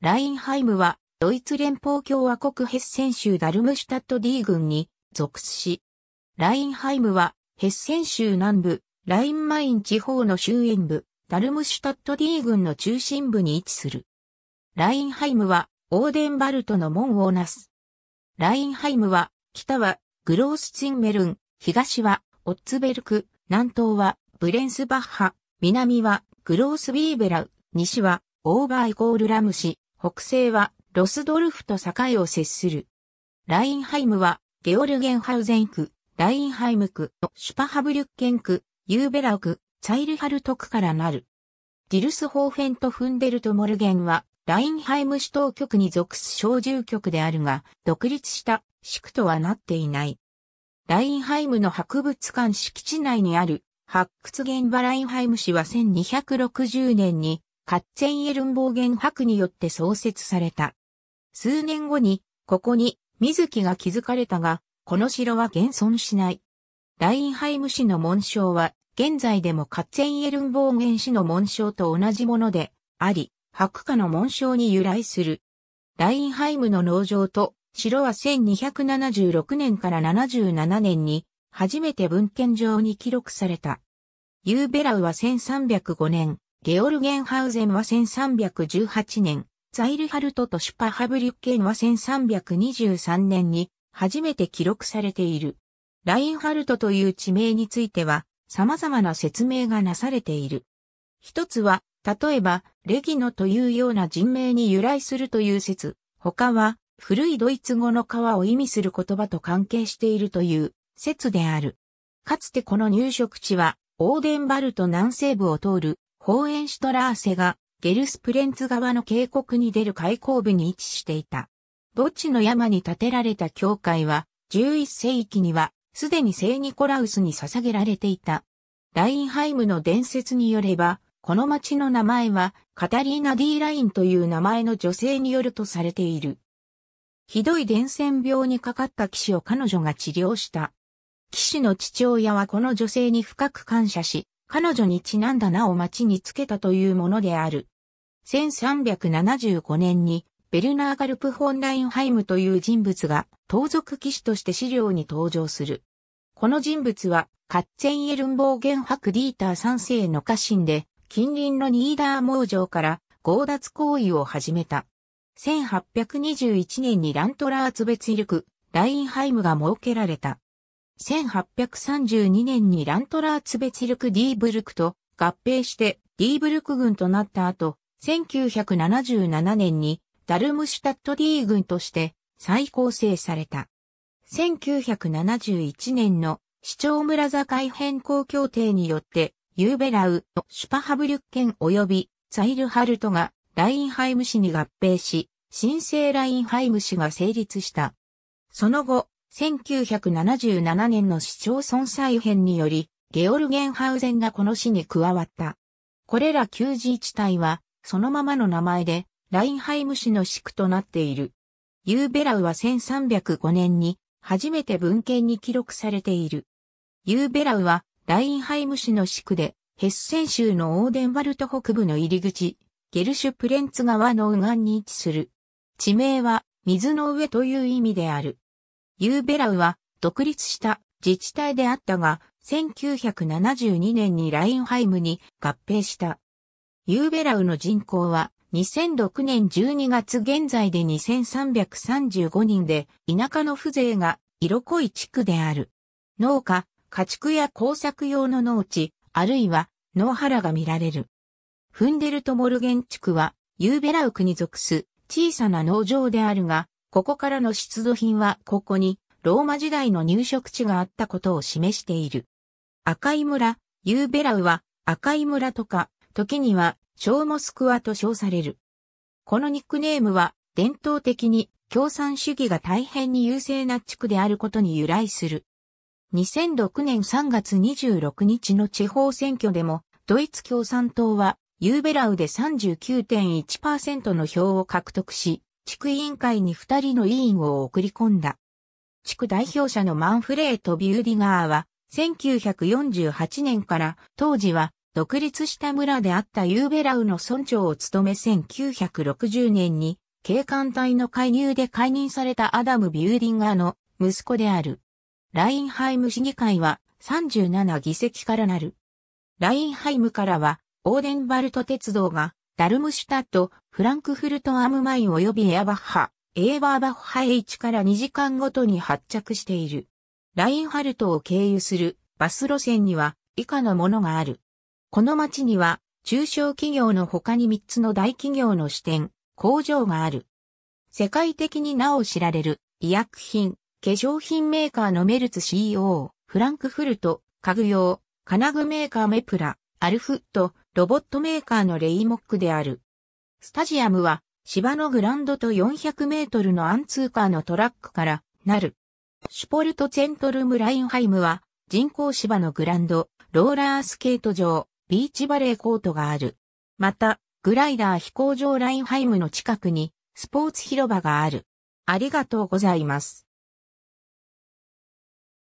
ラインハイムは、ドイツ連邦共和国ヘッセン州ダルムシュタット D 郡に属し、ラインハイムは、ヘッセン州南部、ラインマイン地方の周辺部、ダルムシュタット D 郡の中心部に位置する。ラインハイムは、オーデンバルトの門をなす。ラインハイムは、北は、グロースツィンメルン、東は、オッツベルク、南東は、ブレンスバッハ、南は、グロースビーベラウ、西は、オーバーイコールラムシ、北西はロスドルフと境を接する。ラインハイムはゲオルゲンハウゼン区、ラインハイム区、シュパハブリュッケン区、ユーベラ区、ツァイルハルト区からなる。ディルスホーフェンとフンデルトモルゲンはラインハイム首都局に属す小住局であるが、独立した市区とはなっていない。ラインハイムの博物館敷地内にある発掘現場ラインハイム市は1260年にカッツェンエルンボーゲン博によって創設された。数年後に、ここに水木が築かれたが、この城は現存しない。ラインハイム市の紋章は、現在でもカッツェンエルンボーゲン市の紋章と同じもので、あり、白下の紋章に由来する。ラインハイムの農場と、城は1276年から77年に、初めて文献上に記録された。ユーベラウは1305年、ゲオルゲンハウゼンは1318年、ザイルハルトとシュパハブリュッケンは1323年に初めて記録されている。ラインハルトという地名については様々な説明がなされている。一つは、例えば、レギノというような人名に由来するという説、他は、古いドイツ語の川を意味する言葉と関係しているという説である。かつてこの入植地は、オーデンバルト南西部を通るホーエンシュトラーセがゲルスプレンツ側の渓谷に出る開口部に位置していた。墓地の山に建てられた教会は11世紀にはすでに聖ニコラウスに捧げられていた。ラインハイムの伝説によれば、この町の名前はカタリーナ・ディー・ラインという名前の女性によるとされている。ひどい伝染病にかかった騎士を彼女が治療した。騎士の父親はこの女性に深く感謝し、彼女にちなんだ名を町につけたというものである。1375年にベルナーガルプ・ホンラインハイムという人物が盗賊騎士として資料に登場する。この人物はカッツェンエルンボーゲンハクディーター三世の家臣で近隣のニーダー盲城から強奪行為を始めた。1821年にラントラーツ別威力、ラインハイムが設けられた。1832年にラントラーツベツルク・ディーブルクと合併してディーブルク軍となった後、1977年にダルムシュタット D 軍として再構成された。1971年の市長村境変更協定によって、ユーベラウ、シュパハブリュッケン及びザイルハルトがラインハイム市に合併し、新生ラインハイム市が成立した。その後、1977年の市町村再編により、ゲオルゲンハウゼンがこの市に加わった。これら旧自治体は、そのままの名前で、ラインハイム市の市区となっている。ユーベラウは1305年に、初めて文献に記録されている。ユーベラウは、ラインハイム市の市区で、ヘッセン州のオーデンワルト北部の入り口、ゲルシュプレンツ川の右岸に位置する。地名は、水の上という意味である。ユーベラウは独立した自治体であったが、1972年にラインハイムに合併した。ユーベラウの人口は2006年12月現在で2335人で、田舎の風情が色濃い地区である。農家、家畜や工作用の農地、あるいは農原が見られる。フンデルトモルゲン地区は、ユーベラウ区に属す小さな農場であるが、ここからの出土品はここにローマ時代の入植地があったことを示している。赤い村、ユーベラウは赤い村とか、時には小モスクワと称される。このニックネームは伝統的に共産主義が大変に優勢な地区であることに由来する。2006年3月26日の地方選挙でも、ドイツ共産党はユーベラウで39.1%の票を獲得し、地区委員会に二人の委員を送り込んだ。地区代表者のマンフレート・ビューディガーは、1948年から当時は独立した村であったユーベラウの村長を務め1960年に警官隊の介入で解任されたアダム・ビューディガーの息子である。ラインハイム市議会は37議席からなる。ラインハイムからはオーデンバルト鉄道がダルムシュタット、フランクフルトアムマイン及びエアバッハ、エーバーバッハ H から2時間ごとに発着している。ラインハルトを経由するバス路線には以下のものがある。この町には中小企業の他に3つの大企業の支店、工場がある。世界的になお知られる医薬品、化粧品メーカーのメルツ CO e、フランクフルト、家具用、金具メーカーメプラ、アルフット、ロボットメーカーのレイモックである。スタジアムは芝のグランドと400メートルのアンツーカーのトラックからなる。シュポルトチェントルムラインハイムは人工芝のグランド、ローラースケート場、ビーチバレーコートがある。また、グライダー飛行場ラインハイムの近くにスポーツ広場がある。ありがとうございます。